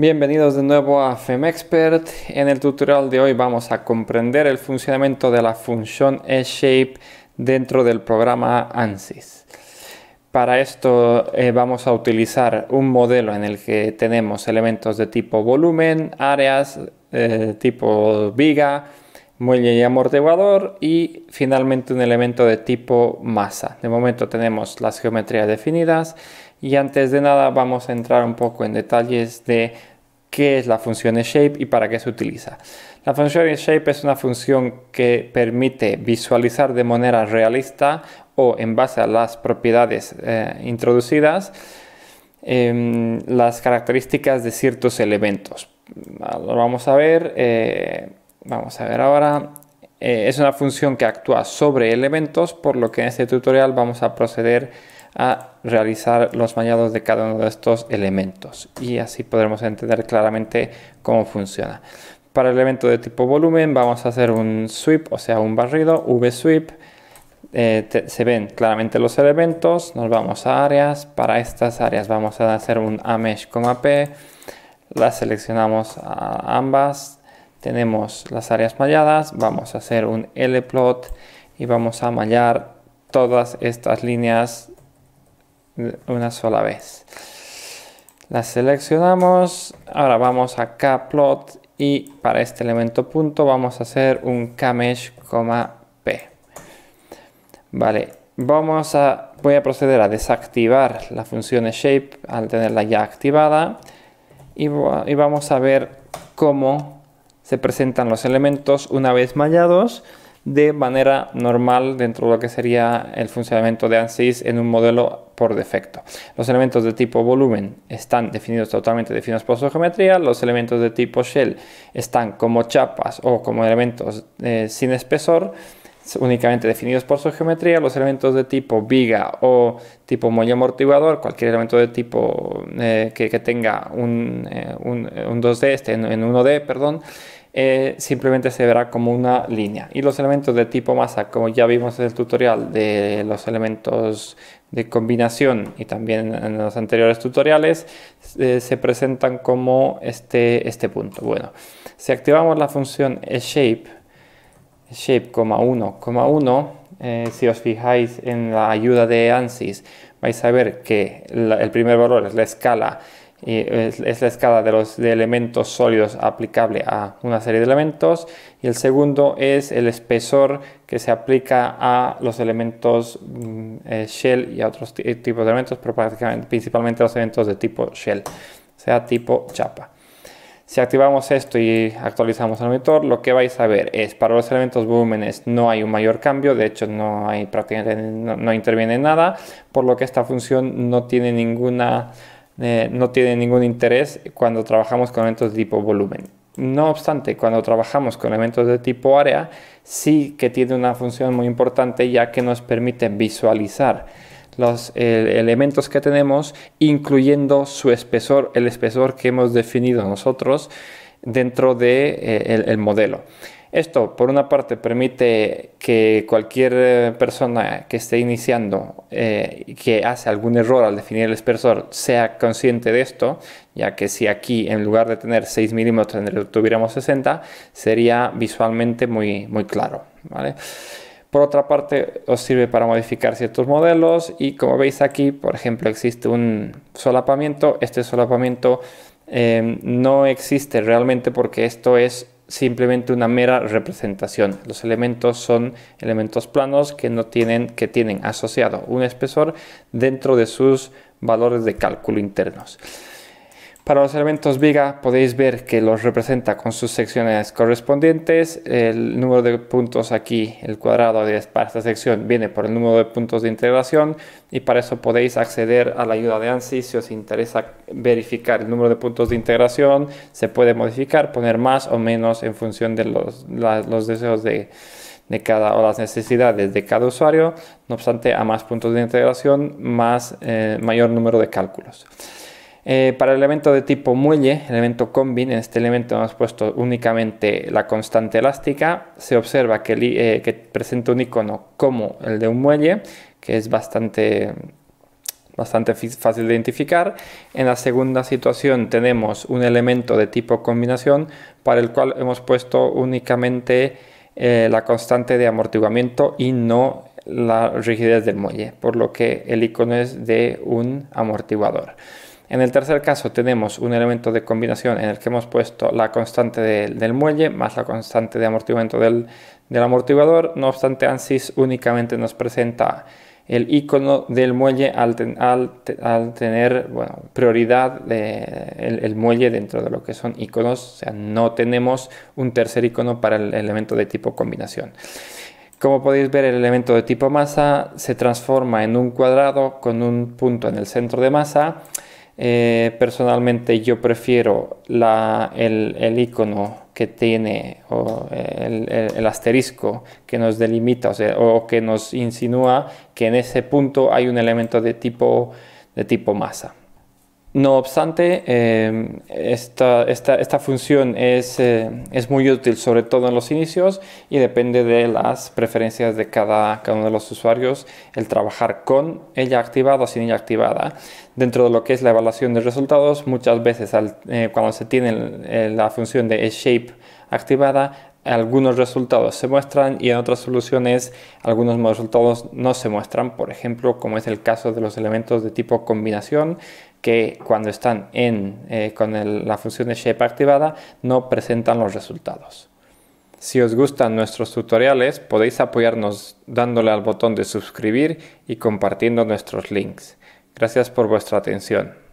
Bienvenidos de nuevo a FemExpert. En el tutorial de hoy vamos a comprender el funcionamiento de la función Shape dentro del programa ANSYS. Para esto eh, vamos a utilizar un modelo en el que tenemos elementos de tipo volumen, áreas, eh, tipo viga, muelle y amortiguador y finalmente un elemento de tipo masa. De momento tenemos las geometrías definidas y antes de nada vamos a entrar un poco en detalles de qué es la función shape y para qué se utiliza. La función shape es una función que permite visualizar de manera realista o en base a las propiedades eh, introducidas em, las características de ciertos elementos. Lo vamos a ver, eh, vamos a ver ahora. Eh, es una función que actúa sobre elementos, por lo que en este tutorial vamos a proceder a realizar los mallados de cada uno de estos elementos y así podremos entender claramente cómo funciona. Para el elemento de tipo volumen vamos a hacer un sweep, o sea un barrido, v-sweep, eh, se ven claramente los elementos, nos vamos a áreas, para estas áreas vamos a hacer un amesh, p, las seleccionamos a ambas, tenemos las áreas malladas, vamos a hacer un lplot y vamos a mallar todas estas líneas una sola vez. La seleccionamos, ahora vamos a kplot y para este elemento punto vamos a hacer un kmesh, p. Vale, vamos a, voy a proceder a desactivar la función shape al tenerla ya activada y, y vamos a ver cómo se presentan los elementos una vez mallados de manera normal dentro de lo que sería el funcionamiento de ANSYS en un modelo por defecto. Los elementos de tipo volumen están definidos totalmente definidos por su geometría, los elementos de tipo shell están como chapas o como elementos eh, sin espesor, únicamente definidos por su geometría, los elementos de tipo viga o tipo muelle amortiguador, cualquier elemento de tipo eh, que, tenga un, 2D, eh, este, en, en 1D, perdón, eh, simplemente se verá como una línea. Y los elementos de tipo masa, como ya vimos en el tutorial de los elementos de combinación y también en los anteriores tutoriales, eh, se presentan como este, este punto. Bueno, si activamos la función e shape, shape, 1, eh, si os fijáis en la ayuda de ANSYS, vais a ver que el primer valor es la escala es, la escala de, los, de elementos sólidos aplicable a una serie de elementos y el segundo es el espesor que se aplica a los elementos mm, eh, shell y a otros tipos de elementos pero prácticamente, principalmente los elementos de tipo shell o sea tipo chapa si activamos esto y actualizamos el monitor, lo que vais a ver es para los elementos volúmenes no hay un mayor cambio, de hecho no hay prácticamente no interviene nada, por lo que esta función no tiene ninguna eh, no tiene ningún interés cuando trabajamos con elementos de tipo volumen. No obstante, cuando trabajamos con elementos de tipo área, sí que tiene una función muy importante ya que nos permite visualizar los elementos que tenemos, incluyendo su espesor, el espesor que hemos definido nosotros dentro del de, eh, el modelo. Esto, por una parte, permite que cualquier eh, persona que esté iniciando eh, y que hace algún error al definir el espesor sea consciente de esto, ya que si aquí en lugar de tener 6 milímetros tuviéramos 60, sería visualmente muy, muy claro. Por otra parte, os sirve para modificar ciertos modelos y como veis aquí, por ejemplo, existe un solapamiento. Este solapamiento eh, no existe realmente porque esto es simplemente una mera representación. Los elementos son elementos planos que no tienen que tienen asociado un espesor dentro de sus valores de cálculo internos. Para los elementos viga podéis ver que los representa con sus secciones correspondientes. El número de puntos aquí, el cuadrado de, para esta sección, viene por el número de puntos de integración y para eso podéis acceder a la ayuda de ANSI si os interesa verificar el número de puntos de integración. Se puede modificar, poner más o menos en función de los, deseos de, cada o las necesidades de cada usuario. No obstante, a más puntos de integración, más eh, mayor número de cálculos. Eh, para el elemento de tipo muelle, el elemento combin, en este elemento hemos puesto únicamente la constante elástica. Se observa eh, que, presenta un icono como el de un muelle, que es bastante bastante fácil de identificar. En la segunda situación tenemos un elemento de tipo combinación para el cual hemos puesto únicamente eh, la constante de amortiguamiento y no la rigidez del muelle, por lo que el icono es de un amortiguador. En el tercer caso tenemos un elemento de combinación en el que hemos puesto la constante del muelle más la constante de amortiguamiento del, amortiguador. No obstante, ANSYS únicamente nos presenta el icono del muelle al, tener prioridad de el, muelle dentro de lo que son iconos, o sea, no tenemos un tercer icono para el elemento de tipo combinación. Como podéis ver, el elemento de tipo masa se transforma en un cuadrado con un punto en el centro de masa eh, personalmente yo prefiero el, el, icono que tiene o el, asterisco que nos delimita o, o, que nos insinúa que en ese punto hay un elemento de tipo, de tipo masa. No obstante, em, esta, función eh, es, muy útil, sobre todo en los inicios, y depende de las preferencias de cada, uno de los usuarios el trabajar con ella activada o sin ella activada. Dentro de lo que es la evaluación de resultados, muchas veces eh, cuando se tiene eh, la función de shape activada, algunos resultados se muestran y en otras soluciones algunos resultados no se muestran, por ejemplo, como es el caso de los elementos de tipo combinación que cuando están en, eh, con la función de shape activada no presentan los resultados. Si os gustan nuestros tutoriales podéis apoyarnos dándole al botón de suscribir y compartiendo nuestros links. Gracias por vuestra atención.